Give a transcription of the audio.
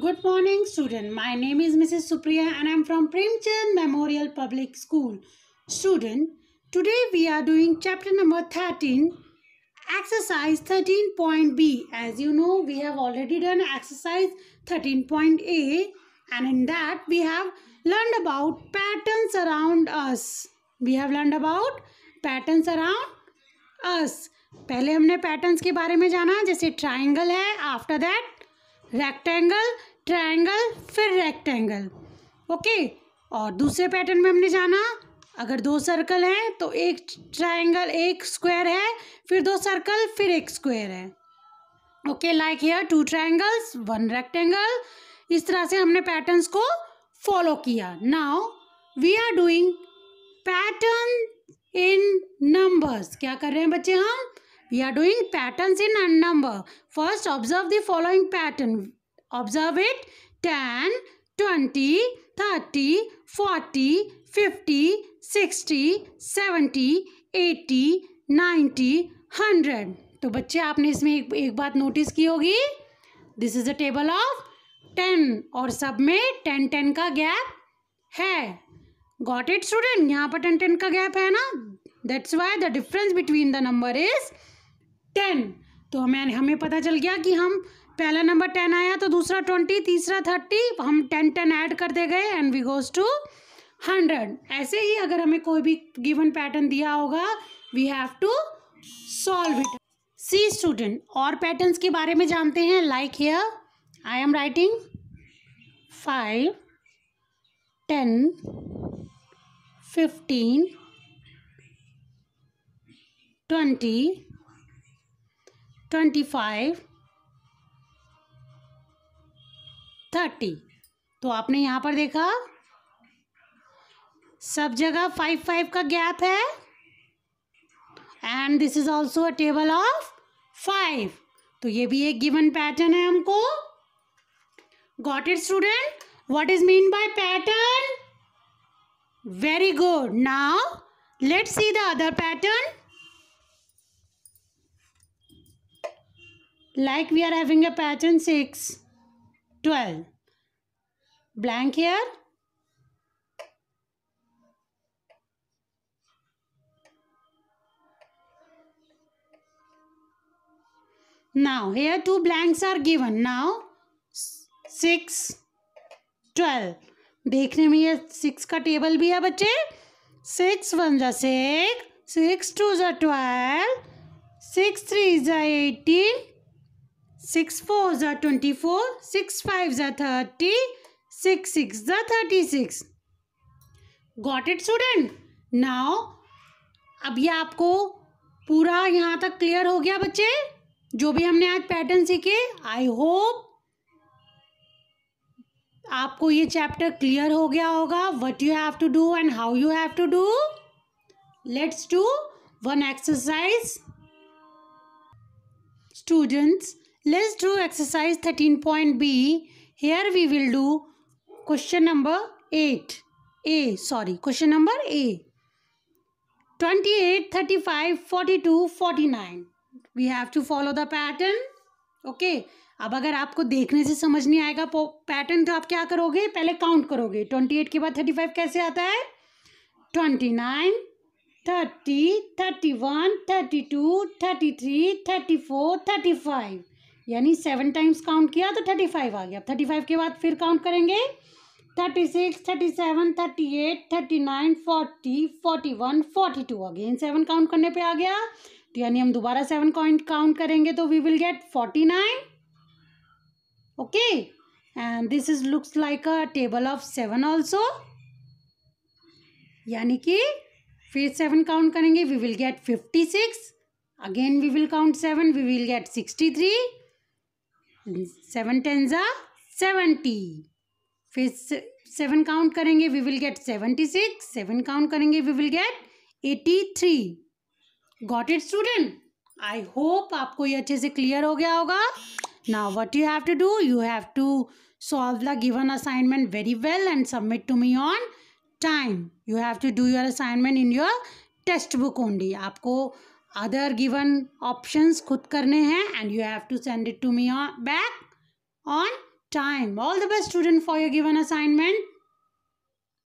Good morning, student. My name is Mrs. Supriya and I'm from Premchand Memorial Public School. Student, today we are doing chapter number 13, exercise 13.b. As you know, we have already done exercise 13.a and in that we have learned about patterns around us. We have learned about patterns around us. पहले हमने patterns के बारे में जाना जैसे triangle है after that rectangle triangle फिर rectangle okay और दूसरे पैटर्न में हमने जाना अगर दो सर्कल हैं तो एक ट्रायंगल एक स्क्वायर है फिर दो सर्कल फिर एक स्क्वायर है okay like here two triangles one rectangle इस तरह से हमने पैटर्न्स को फॉलो किया now we are doing pattern in numbers क्या कर रहे हैं बच्चे हम We are doing patterns in n number. First, observe the following pattern. Observe it 10, 20, 30, 40, 50, 60, 70, 80, 90, 100. तो बच्चे आपने इसमें एक, एक बात नोटिस की होगी this is a table of ten और सब में टेन टेन का गैप है गॉट इट स्टूडेंट यहाँ पर टेन टेन का गैप है ना that's why the difference between the number is ten तो हमें हमें पता चल गया कि हम पहला नंबर टेन आया तो दूसरा ट्वेंटी तीसरा थर्टी हम टेन टेन ऐड करते गए and we goes to hundred ऐसे ही अगर हमें कोई भी गिवन पैटर्न दिया होगा we have to solve it see student और पैटर्न्स के बारे में जानते हैं like here I am writing five ten fifteen twenty twenty five thirty तो आपने यहाँ पर देखा सब जगह फाइव फाइव का गैप है and this is also a table of five तो ये भी एक गिवन पैटर्न है हमको got it student what is mean by pattern very good now let see the other pattern like we are having a pattern 6 12 blank here now here two blanks are given now 6 12 देखने में ये six का table भी है बच्चे six one जा six six two जा twelve six three जा एटीन सिक्स फोर ज़ा ट्वेंटी फोर सिक्स फाइव ज़ा थर्टी सिक्स सिक्स ज़ा thirty six got it student now अब ये आपको पूरा यहाँ तक क्लियर हो गया बच्चे जो भी हमने आज पैटर्न सीखे आई होप आपको ये चैप्टर क्लियर हो गया होगा what you have to do and how you have to do let's do one exercise students let's do exercise 13.b here we will do question number 8 a sorry question number a 28 35 42 49 we have to follow the pattern okay अब अगर आपको देखने से समझ नहीं आएगा pattern तो आप क्या करोगे पहले काउंट करोगे ट्वेंटी एट के बाद थर्टी फाइव कैसे आता है twenty nine thirty thirty one thirty two thirty three thirty four thirty five यानी सेवन टाइम्स काउंट किया तो थर्टी फाइव आ गया थर्टी फाइव के बाद फिर काउंट करेंगे thirty six thirty seven thirty eight thirty nine forty forty one forty two again seven count करने पे आ गया तो यानी हम दोबारा सेवन काउंट काउंट करेंगे तो we will get forty nine okay and this is looks like a table of seven also यानी कि फिर सेवन काउंट करेंगे we will get fifty six again we will count seven we will get sixty three seven टेंजा seventy फिर seven count करेंगे we will get seventy six seven count करेंगे we will get eighty three got it student I hope आपको ये अच्छे से clear हो गया होगा ना what you have to do you have to solve the given assignment very well and submit to me on time you have to do your assignment in your text book only आपको other given options खुद करने हैं and you have to send it to me back on time all the best student for your given assignment